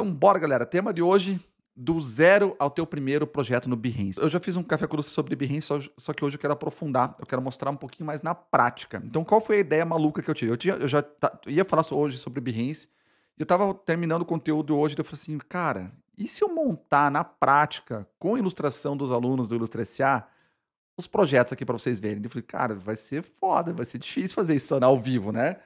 Então, bora, galera. Tema de hoje: do zero ao teu primeiro projeto no Behance. Eu já fiz um café com sobre Behance, só, só, que hoje eu quero aprofundar, eu quero mostrar um pouquinho mais na prática. Então, qual foi a ideia maluca que eu tive? Eu, tinha, eu já tá, eu ia falar hoje sobre Behance, eu estava terminando o conteúdo hoje, e eu falei assim, cara, e se eu montar na prática, com ilustração dos alunos do Ilustre SA, os projetos aqui para vocês verem? Eu falei, cara, vai ser foda, vai ser difícil fazer isso ao vivo, né?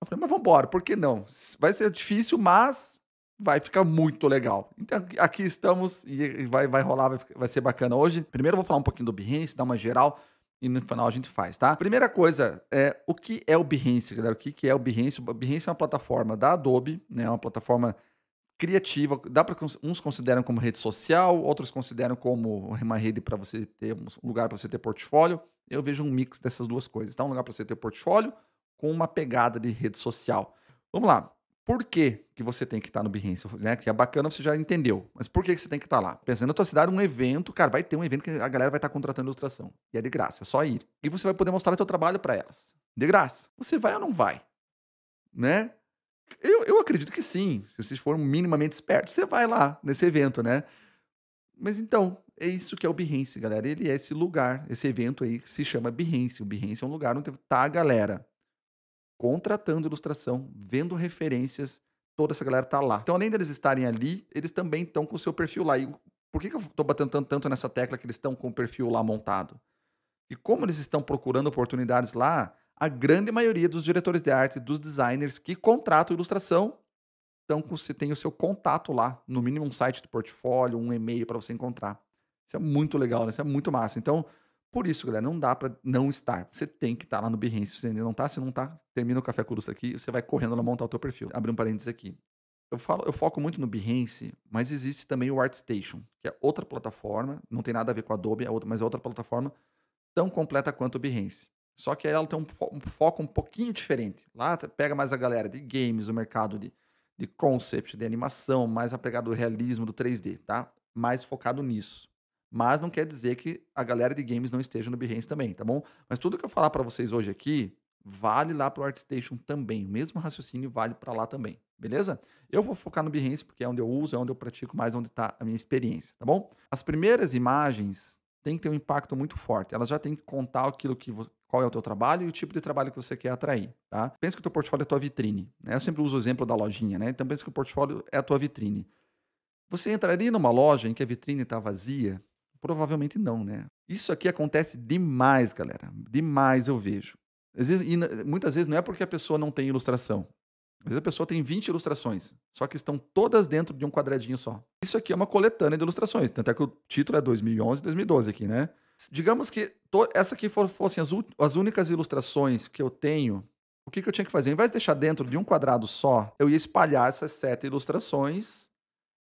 Eu falei, mas vamos por que não? Vai ser difícil, mas vai ficar muito legal. Então, aqui estamos e vai, vai rolar, vai, vai ser bacana hoje. Primeiro, eu vou falar um pouquinho do Behance, dar uma geral e no final a gente faz, tá? Primeira coisa é o que é o Behance, galera? O que, que é o Behance? O Behance é uma plataforma da Adobe, né? é Uma plataforma criativa. Dá para uns consideram como rede social, outros consideram como uma rede para você ter um lugar para você ter portfólio. Eu vejo um mix dessas duas coisas. Tá um lugar para você ter portfólio com uma pegada de rede social. Vamos lá por que, que você tem que estar no Behance, né? Que é bacana, você já entendeu. Mas por que, que você tem que estar lá? Pensando na tua cidade, um evento, cara, vai ter um evento que a galera vai estar contratando ilustração. E é de graça, é só ir. E você vai poder mostrar o teu trabalho para elas. De graça. Você vai ou não vai? Né? Eu, eu acredito que sim. Se vocês forem minimamente espertos, você vai lá nesse evento, né? Mas então, é isso que é o Behance, galera. Ele é esse lugar, esse evento aí que se chama Behance. O Behance é um lugar onde tá a galera contratando ilustração, vendo referências, toda essa galera tá lá. Então, além deles estarem ali, eles também estão com o seu perfil lá. E por que, que eu estou batendo tanto, tanto nessa tecla que eles estão com o perfil lá montado? E como eles estão procurando oportunidades lá, a grande maioria dos diretores de arte, dos designers que contratam ilustração, com você tem o seu contato lá, no mínimo um site do portfólio, um e-mail para você encontrar. Isso é muito legal, né? isso é muito massa. Então, por isso, galera, não dá para não estar. Você tem que estar tá lá no Behance. Se você ainda não tá, se não tá, termina o Café Curuça aqui, você vai correndo lá montar o teu perfil. Abri um parênteses aqui. Eu, falo, eu foco muito no Behance, mas existe também o ArtStation, que é outra plataforma, não tem nada a ver com a Adobe, é outra, mas é outra plataforma tão completa quanto o Behance. Só que ela tem um, fo um foco um pouquinho diferente. Lá pega mais a galera de games, o mercado de, de concept, de animação, mais apegado ao do realismo, do 3D, tá? Mais focado nisso. Mas não quer dizer que a galera de games não esteja no Behance também, tá bom? Mas tudo que eu falar para vocês hoje aqui vale lá pro ArtStation também. O mesmo raciocínio vale para lá também, beleza? Eu vou focar no Behance porque é onde eu uso, é onde eu pratico mais, onde está a minha experiência, tá bom? As primeiras imagens têm que ter um impacto muito forte. Elas já têm que contar aquilo que você, qual é o teu trabalho e o tipo de trabalho que você quer atrair, tá? Pensa que o teu portfólio é a tua vitrine, né? Eu sempre uso o exemplo da lojinha, né? Então pensa que o portfólio é a tua vitrine. Você entraria numa loja em que a vitrine está vazia Provavelmente não, né? Isso aqui acontece demais, galera. Demais eu vejo. Às vezes, e muitas vezes não é porque a pessoa não tem ilustração. Às vezes a pessoa tem 20 ilustrações, só que estão todas dentro de um quadradinho só. Isso aqui é uma coletânea de ilustrações, tanto é que o título é 2011 e 2012 aqui, né? Digamos que essa aqui for, fossem as, as únicas ilustrações que eu tenho, o que, que eu tinha que fazer? Em vez de deixar dentro de um quadrado só, eu ia espalhar essas sete ilustrações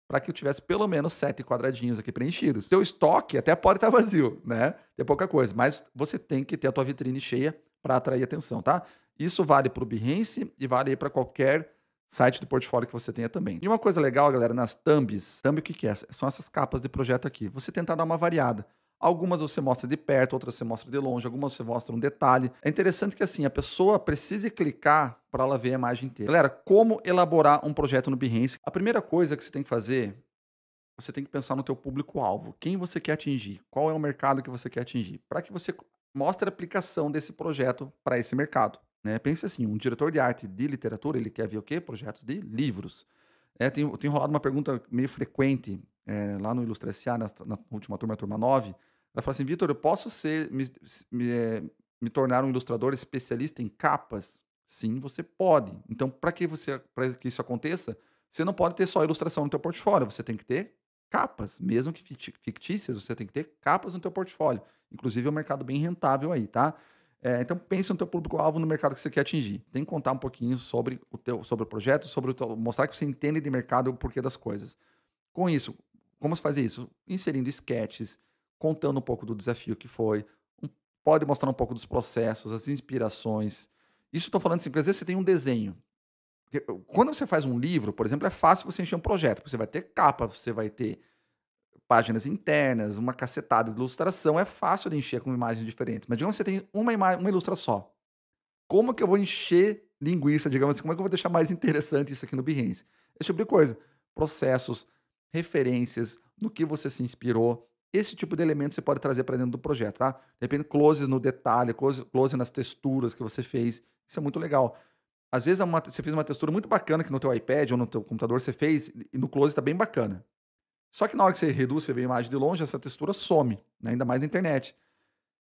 para que eu tivesse pelo menos sete quadradinhos aqui preenchidos. Seu estoque até pode estar tá vazio, né? Tem pouca coisa, mas você tem que ter a tua vitrine cheia para atrair atenção, tá? Isso vale para o Behance e vale para qualquer site do portfólio que você tenha também. E uma coisa legal, galera, nas thumbs, thumb o que, que é? São essas capas de projeto aqui. Você tentar dar uma variada. Algumas você mostra de perto, outras você mostra de longe, algumas você mostra um detalhe. É interessante que assim, a pessoa precise clicar para ela ver a imagem inteira. Galera, como elaborar um projeto no Behance? A primeira coisa que você tem que fazer você tem que pensar no teu público-alvo. Quem você quer atingir? Qual é o mercado que você quer atingir? Para que você mostre a aplicação desse projeto para esse mercado. Né? Pense assim, um diretor de arte de literatura, ele quer ver o quê? Projetos de livros. É, tenho, enrolado uma pergunta meio frequente é, lá no Ilustre SA, na, na, última turma, turma 9. Ela fala assim: Vitor, eu posso ser, me, me, é, me, tornar um ilustrador especialista em capas? Sim, você pode. Então, para que, você, que isso aconteça, você não pode ter só ilustração no teu portfólio, você tem que ter capas, mesmo que fictícias, você tem que ter capas no teu portfólio. Inclusive, é um mercado bem rentável aí, tá? É, então pense no teu público-alvo no mercado que você quer atingir. Tem que contar um pouquinho sobre o teu, sobre o projeto, sobre o teu, mostrar que você entende de mercado o porquê das coisas. Com isso, como se fazer isso? Inserindo sketches, contando um pouco do desafio que foi, um, pode mostrar um pouco dos processos, as inspirações. Isso estou falando assim, porque às vezes você tem um desenho. Porque quando você faz um livro, por exemplo, é fácil você encher um projeto, porque você vai ter capa, você vai ter páginas internas, uma cacetada de ilustração, é fácil de encher com imagens diferentes. Mas digamos que você tem uma, uma ilustra só. Como que eu vou encher linguiça, digamos assim, como é que eu vou deixar mais interessante isso aqui no Behance? Esse tipo de coisa. Processos, referências, no que você se inspirou. Esse tipo de elemento você pode trazer para dentro do projeto, tá? Depende, closes no detalhe, close, close nas texturas que você fez. Isso é muito legal. Às vezes é uma, você fez uma textura muito bacana que no teu iPad ou no teu computador você fez e no close está bem bacana. Só que na hora que você reduz, você vê a imagem de longe, essa textura some, né? ainda mais na internet.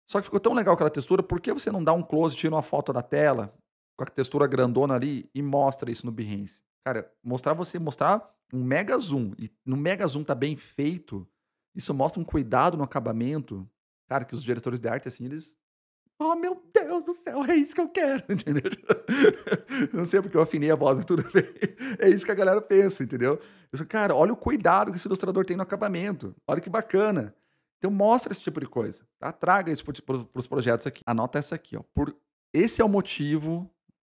Só que ficou tão legal aquela textura, por que você não dá um close, tira uma foto da tela com a textura grandona ali e mostra isso no Behance? Cara, mostrar você, mostrar um mega zoom, e no mega zoom tá bem feito, isso mostra um cuidado no acabamento, cara, que os diretores de arte, assim, eles Oh, meu Deus do céu, é isso que eu quero, entendeu? Não sei porque eu afinei a voz, mas tudo bem. É isso que a galera pensa, entendeu? Eu sou, cara, olha o cuidado que esse ilustrador tem no acabamento. Olha que bacana. Então mostra esse tipo de coisa, tá? Traga isso para os projetos aqui. Anota essa aqui, ó. Por, esse é o motivo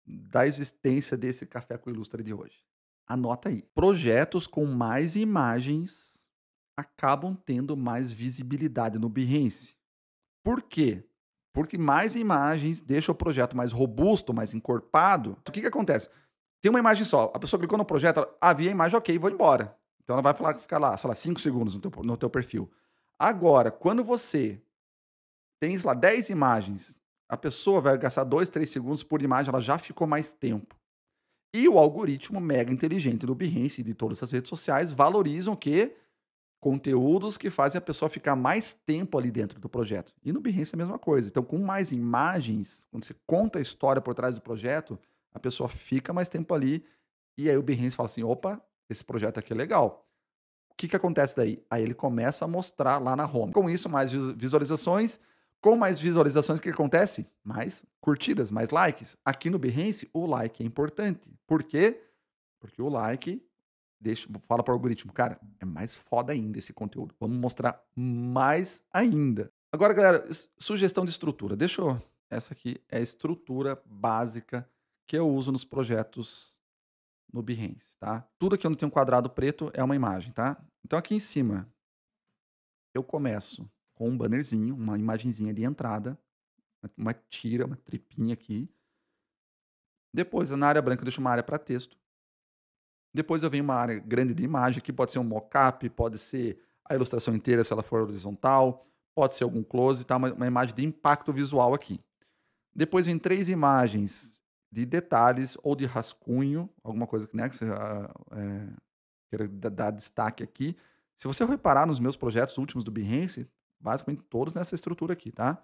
da existência desse Café com Ilustre de hoje. Anota aí. Projetos com mais imagens acabam tendo mais visibilidade no Behance. Por quê? Porque mais imagens deixa o projeto mais robusto, mais encorpado. O que, que acontece? Tem uma imagem só. A pessoa clicou no projeto, havia ah, a imagem, ok, vou embora. Então ela vai falar, ficar lá, sei lá, 5 segundos no teu, no teu perfil. Agora, quando você tem, sei lá, 10 imagens, a pessoa vai gastar 2, 3 segundos por imagem, ela já ficou mais tempo. E o algoritmo mega inteligente do Behance e de todas as redes sociais valorizam o quê? conteúdos que fazem a pessoa ficar mais tempo ali dentro do projeto. E no Behance é a mesma coisa. Então, com mais imagens, quando você conta a história por trás do projeto, a pessoa fica mais tempo ali e aí o Behance fala assim, opa, esse projeto aqui é legal. O que, que acontece daí? Aí ele começa a mostrar lá na home. Com isso, mais visualizações. Com mais visualizações, o que acontece? Mais curtidas, mais likes. Aqui no Behance, o like é importante. Por quê? Porque o like deixa, fala para o algoritmo, cara, é mais foda ainda esse conteúdo. Vamos mostrar mais ainda. Agora, galera, sugestão de estrutura. Deixa eu. Essa aqui é a estrutura básica que eu uso nos projetos no Behance, tá? Tudo aqui onde tem um quadrado preto é uma imagem, tá? Então aqui em cima eu começo com um bannerzinho, uma imagenzinha de entrada, uma tira, uma tripinha aqui. Depois, na área branca, eu deixo uma área para texto. Depois eu venho uma área grande de imagem, que pode ser um mockup, pode ser a ilustração inteira se ela for horizontal, pode ser algum close, tá? uma, uma imagem de impacto visual aqui. Depois vem três imagens de detalhes ou de rascunho, alguma coisa né, que você ah, é, queira dar destaque aqui. Se você reparar nos meus projetos últimos do Behance, basicamente todos nessa estrutura aqui, tá?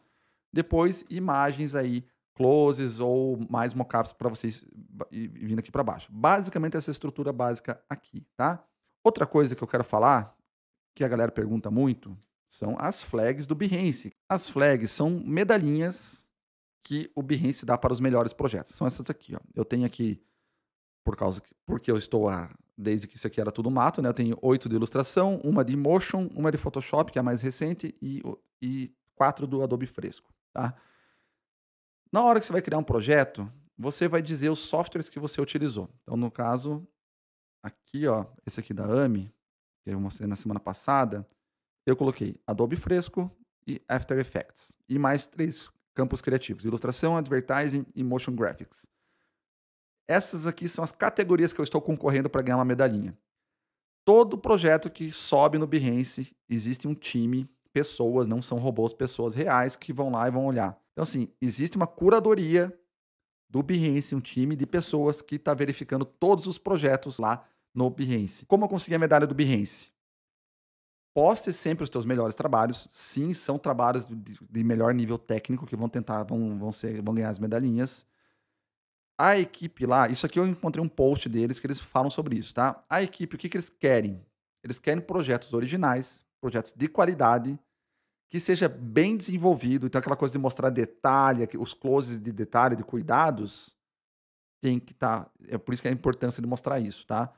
Depois, imagens aí, closes ou mais mockups para vocês e vindo aqui para baixo. Basicamente essa estrutura básica aqui, tá? Outra coisa que eu quero falar, que a galera pergunta muito, são as flags do Behance. As flags são medalhinhas que o Behance dá para os melhores projetos. São essas aqui, ó. Eu tenho aqui por causa que, porque eu estou a, desde que isso aqui era tudo mato, né? Eu tenho oito de ilustração, uma de Motion, uma de Photoshop, que é a mais recente, e, e quatro do Adobe Fresco, tá? Na hora que você vai criar um projeto, você vai dizer os softwares que você utilizou. Então, no caso, aqui, ó, esse aqui da AMI, que eu mostrei na semana passada, eu coloquei Adobe Fresco e After Effects. E mais três campos criativos: ilustração, advertising e motion graphics. Essas aqui são as categorias que eu estou concorrendo para ganhar uma medalhinha. Todo projeto que sobe no Behance, existe um time, pessoas, não são robôs, pessoas reais que vão lá e vão olhar. Então, assim, existe uma curadoria do Behance, um time de pessoas que está verificando todos os projetos lá no Behance. Como eu consegui a medalha do Behance? Poste sempre os teus melhores trabalhos. Sim, são trabalhos de, de melhor nível técnico que vão tentar, vão, vão, ser, vão ganhar as medalhinhas. A equipe lá, isso aqui eu encontrei um post deles que eles falam sobre isso, tá? A equipe, o que, que eles querem? Eles querem projetos originais, projetos de qualidade, que seja bem desenvolvido. Então, aquela coisa de mostrar detalhe, os closes de detalhe, de cuidados, tem que estar. Tá, é por isso que é a importância de mostrar isso, tá?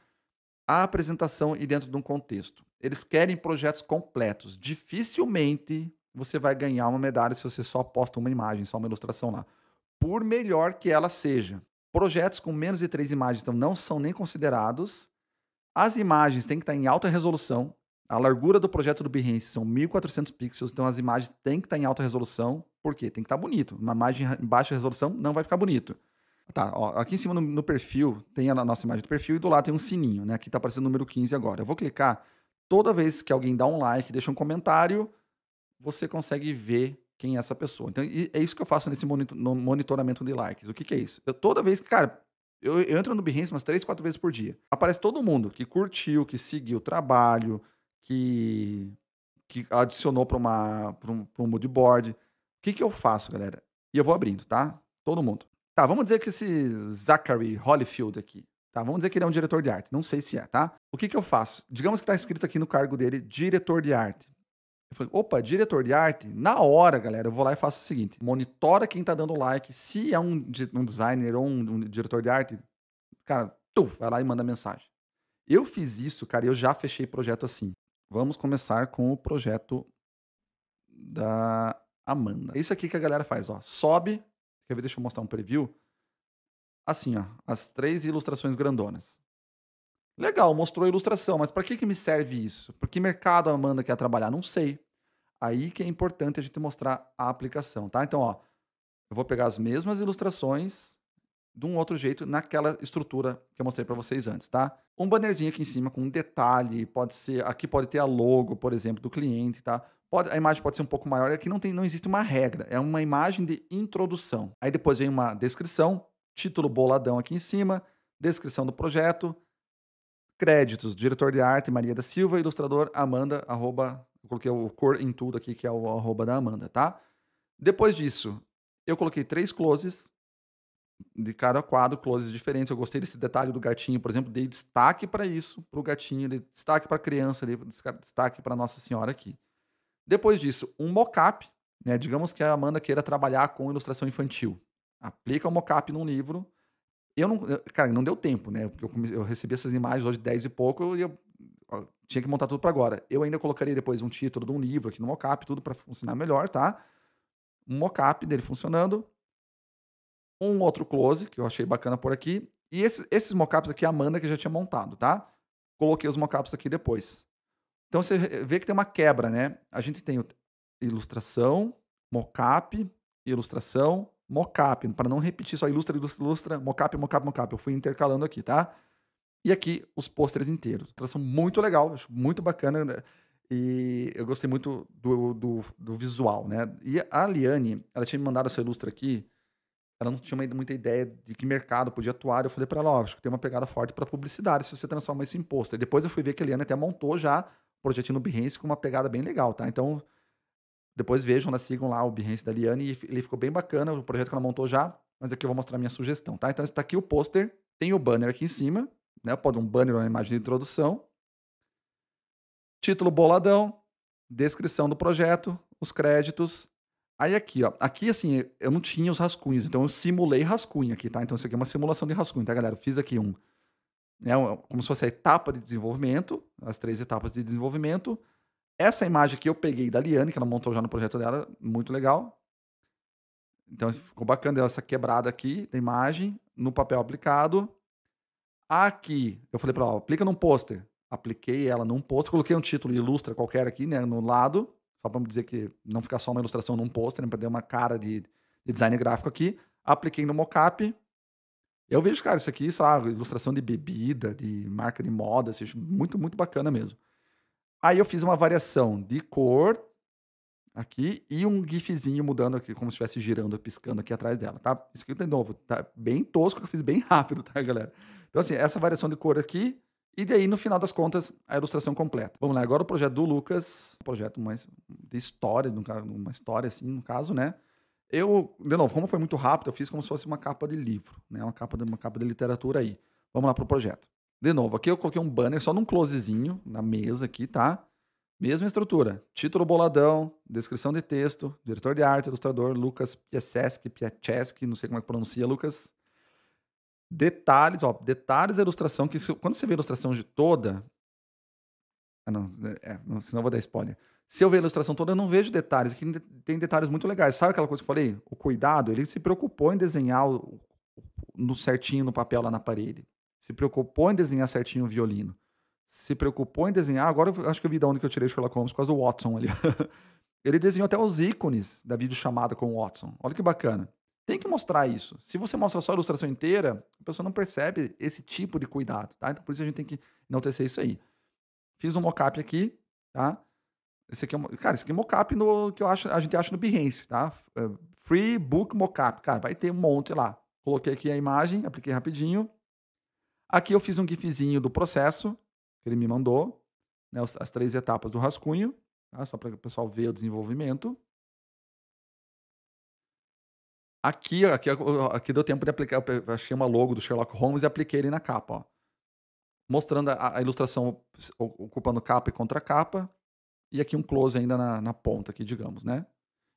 A apresentação e dentro de um contexto. Eles querem projetos completos. Dificilmente você vai ganhar uma medalha se você só posta uma imagem, só uma ilustração lá. Por melhor que ela seja. Projetos com menos de três imagens então, não são nem considerados. As imagens têm que estar tá em alta resolução. A largura do projeto do Behance são 1400 pixels, então as imagens têm que estar tá em alta resolução. Por quê? Tem que estar tá bonito. Uma imagem em baixa resolução não vai ficar bonito. Tá, ó, aqui em cima no, no, perfil tem a nossa imagem do perfil e do lado tem um sininho, né? Aqui está aparecendo o número 15 agora. Eu vou clicar. Toda vez que alguém dá um like, deixa um comentário, você consegue ver quem é essa pessoa. Então, é isso que eu faço nesse monitor, monitoramento de likes. O que, que é isso? Eu, toda vez que, cara, eu, eu entro no Behance umas 3, 4 vezes por dia. Aparece todo mundo que curtiu, que seguiu o trabalho, que, que adicionou para um, pra um moodboard. O que, que eu faço, galera? E eu vou abrindo, tá? Todo mundo. Tá, vamos dizer que esse Zachary Holyfield aqui, tá? Vamos dizer que ele é um diretor de arte. Não sei se é, tá? O que, que eu faço? Digamos que está escrito aqui no cargo dele, diretor de arte. Eu falei, opa, diretor de arte? Na hora, galera, eu vou lá e faço o seguinte: monitora quem tá dando like. Se é um, um designer ou um, um diretor de arte, cara, tu, vai lá e manda mensagem. Eu fiz isso, cara, e eu já fechei projeto assim. Vamos começar com o projeto da Amanda. É isso aqui que a galera faz, ó. Sobe. Quer ver? Deixa eu mostrar um preview. Assim, ó. As três ilustrações grandonas. Legal, mostrou a ilustração, mas para que, que me serve isso? Por que mercado a Amanda quer trabalhar? Não sei. Aí que é importante a gente mostrar a aplicação, tá? Então, ó. Eu vou pegar as mesmas ilustrações de um outro jeito naquela estrutura que eu mostrei para vocês antes, tá? Um bannerzinho aqui em cima com um detalhe, pode ser, aqui pode ter a logo, por exemplo, do cliente, tá? Pode, a imagem pode ser um pouco maior, aqui não tem, não existe uma regra, é uma imagem de introdução. Aí depois vem uma descrição, título boladão aqui em cima, descrição do projeto, créditos, diretor de arte Maria da Silva, ilustrador Amanda, arroba, coloquei o cor em tudo aqui que é o arroba da Amanda, tá? Depois disso, eu coloquei três closes, de cada quadro, closes diferentes. Eu gostei desse detalhe do gatinho, por exemplo, dei destaque para isso, para o gatinho, dei destaque para a criança, dei destaque para Nossa Senhora aqui. Depois disso, um mocap, né? Digamos que a Amanda queira trabalhar com ilustração infantil. Aplica o um mockup num livro. Eu não, cara, não deu tempo, né? Porque eu, comecei, eu recebi essas imagens hoje 10 e pouco e eu, eu tinha que montar tudo para agora. Eu ainda colocaria depois um título de um livro aqui no mocap, tudo para funcionar melhor, tá? Um mocap dele funcionando um outro close, que eu achei bacana por aqui. E esse, esses mockups aqui, a Amanda que já tinha montado, tá? Coloquei os mockups aqui depois. Então você vê que tem uma quebra, né? A gente tem ilustração, mockup, ilustração, mockup. Para não repetir só ilustra, ilustra, ilustra, mockup, mockup, mockup. Eu fui intercalando aqui, tá? E aqui os pôsteres inteiros. Ilustração muito legal, acho muito bacana. Né? E eu gostei muito do, do, do, visual, né? E a Liane, ela tinha me mandado essa ilustra aqui ela não tinha muita ideia de que mercado podia atuar. Eu falei para ela, ó, acho que tem uma pegada forte para publicidade se você transformar isso em pôster. Depois eu fui ver que a Eliana até montou já o projetinho no Behance com uma pegada bem legal, tá? Então, depois vejam, né, sigam lá o Behance da Eliane e ele ficou bem bacana, o projeto que ela montou já, mas aqui eu vou mostrar a minha sugestão, tá? Então, está aqui o pôster, tem o banner aqui em cima, né? Pode um banner ou uma imagem de introdução. Título boladão, descrição do projeto, os créditos, Aí aqui, ó. Aqui, assim, eu não tinha os rascunhos, então eu simulei rascunho aqui, tá? Então isso aqui é uma simulação de rascunho, tá, galera? Eu fiz aqui um, né, como se fosse a etapa de desenvolvimento, as três etapas de desenvolvimento. Essa imagem aqui eu peguei da Liane, que ela montou já no projeto dela, muito legal. Então ficou bacana essa quebrada aqui da imagem no papel aplicado. Aqui, eu falei para ela, aplica num pôster. Apliquei ela num pôster, coloquei um título ilustra qualquer aqui, né, no lado só para dizer que não ficar só uma ilustração num pôster, né, para uma cara de, de, design gráfico aqui, apliquei no mocap. Eu vejo, cara, isso aqui, lá, ilustração de bebida, de marca de moda, assim, muito, muito bacana mesmo. Aí eu fiz uma variação de cor aqui e um gifzinho mudando aqui, como se estivesse girando, piscando aqui atrás dela, tá? Isso aqui, tá de novo, tá bem tosco, que eu fiz bem rápido, tá, galera? Então, assim, essa variação de cor aqui e daí, no final das contas, a ilustração completa. Vamos lá, agora o projeto do Lucas, projeto mais de história, uma história assim, no caso, né? Eu, de novo, como foi muito rápido, eu fiz como se fosse uma capa de livro, né? Uma capa de, uma capa de literatura aí. Vamos lá pro projeto. De novo, aqui eu coloquei um banner só num closezinho, na mesa aqui, tá? Mesma estrutura. Título boladão, descrição de texto, diretor de arte, ilustrador, Lucas Piaceski, Piaceski, não sei como é que pronuncia, Lucas. Detalhes, ó, detalhes da ilustração, que se, quando você vê a ilustração de toda. Ah, não, é, é não, senão eu vou dar spoiler. Se eu ver a ilustração toda, eu não vejo detalhes. Aqui tem detalhes muito legais. Sabe aquela coisa que eu falei? O cuidado, ele se preocupou em desenhar o, no certinho no papel lá na parede. Se preocupou em desenhar certinho o violino. Se preocupou em desenhar. Agora eu acho que eu vi da onde que eu tirei Sherlock Holmes, por causa do Watson ali. ele desenhou até os ícones da videochamada com o Watson. Olha que bacana. Tem que mostrar isso. Se você mostra só a ilustração inteira, a pessoa não percebe esse tipo de cuidado, tá? Então por isso a gente tem que não tecer isso aí. Fiz um mockup aqui, tá? Esse aqui é, cara, esse aqui é mockup no que eu acho, a gente acha no Behance, tá? É, free book mockup, cara, vai ter um monte lá. Coloquei aqui a imagem, apliquei rapidinho. Aqui eu fiz um gifzinho do processo que ele me mandou, né, as três etapas do rascunho, tá? só para o pessoal ver o desenvolvimento. Aqui, aqui, aqui deu tempo de aplicar. Eu achei uma logo do Sherlock Holmes e apliquei ele na capa. Ó. Mostrando a, a, ilustração ocupando capa e contracapa. E aqui um close ainda na, na ponta aqui, digamos, né?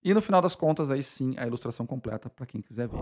E no final das contas, aí sim, a ilustração completa para quem quiser ver.